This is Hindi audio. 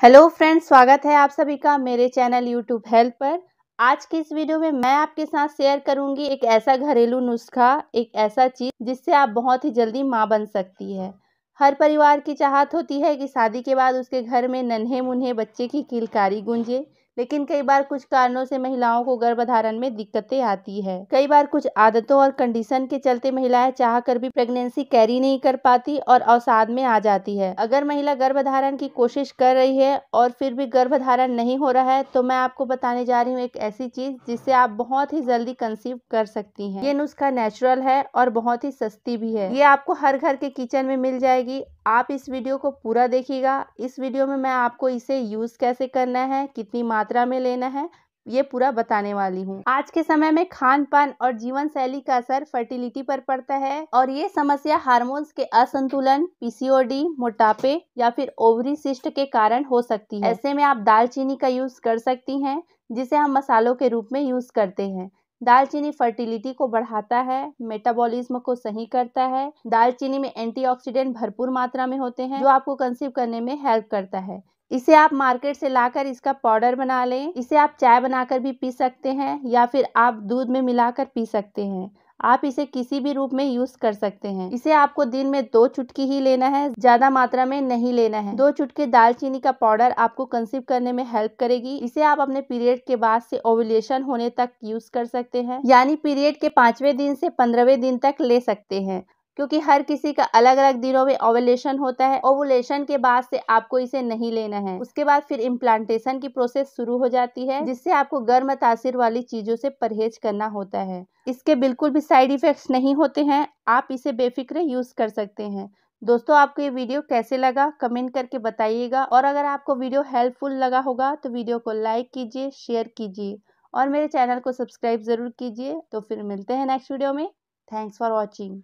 हेलो फ्रेंड्स स्वागत है आप सभी का मेरे चैनल यूट्यूब हेल्थ पर आज की इस वीडियो में मैं आपके साथ शेयर करूंगी एक ऐसा घरेलू नुस्खा एक ऐसा चीज जिससे आप बहुत ही जल्दी माँ बन सकती है हर परिवार की चाहत होती है कि शादी के बाद उसके घर में नन्हे मुन्हे बच्चे की किलकारी गूंजे लेकिन कई बार कुछ कारणों से महिलाओं को गर्भधारण में दिक्कतें आती है कई बार कुछ आदतों और कंडीशन के चलते महिलाएं चाह कर भी प्रेगनेंसी कैरी नहीं कर पाती और अवसाद में आ जाती है अगर महिला गर्भधारण की कोशिश कर रही है और फिर भी गर्भधारण नहीं हो रहा है तो मैं आपको बताने जा रही हूँ एक ऐसी चीज जिससे आप बहुत ही जल्दी कंसीव कर सकती है ये नुस्खा नेचुरल है और बहुत ही सस्ती भी है ये आपको हर घर के किचन में मिल जाएगी आप इस वीडियो को पूरा देखिएगा इस वीडियो में मैं आपको इसे यूज़ कैसे करना है कितनी मात्रा में लेना है ये पूरा बताने वाली हूँ आज के समय में खान पान और जीवन शैली का असर फर्टिलिटी पर पड़ता है और ये समस्या हार्मोन्स के असंतुलन पीसीओडी मोटापे या फिर ओवरी सिस्ट के कारण हो सकती है ऐसे में आप दालचीनी का यूज कर सकती हैं जिसे हम मसालों के रूप में यूज करते हैं दालचीनी फर्टिलिटी को बढ़ाता है मेटाबॉलिज्म को सही करता है दालचीनी में एंटीऑक्सीडेंट भरपूर मात्रा में होते हैं जो आपको कंसीव करने में हेल्प करता है इसे आप मार्केट से लाकर इसका पाउडर बना लें इसे आप चाय बनाकर भी पी सकते हैं या फिर आप दूध में मिलाकर पी सकते हैं आप इसे किसी भी रूप में यूज कर सकते हैं इसे आपको दिन में दो चुटकी ही लेना है ज्यादा मात्रा में नहीं लेना है दो चुटकी दालचीनी का पाउडर आपको कंसीव करने में हेल्प करेगी इसे आप अपने पीरियड के बाद से ओवुलेशन होने तक यूज कर सकते हैं यानी पीरियड के पांचवें दिन से पंद्रहवें दिन तक ले सकते हैं क्योंकि हर किसी का अलग अलग दिनों में ओवलेशन होता है ओवुलेशन के बाद से आपको इसे नहीं लेना है उसके बाद फिर इम्प्लांटेशन की प्रोसेस शुरू हो जाती है जिससे आपको गर्म तासीर वाली चीज़ों से परहेज करना होता है इसके बिल्कुल भी साइड इफेक्ट्स नहीं होते हैं आप इसे बेफिक्र यूज़ कर सकते हैं दोस्तों आपको ये वीडियो कैसे लगा कमेंट करके बताइएगा और अगर आपको वीडियो हेल्पफुल लगा होगा तो वीडियो को लाइक कीजिए शेयर कीजिए और मेरे चैनल को सब्सक्राइब ज़रूर कीजिए तो फिर मिलते हैं नेक्स्ट वीडियो में थैंक्स फॉर वॉचिंग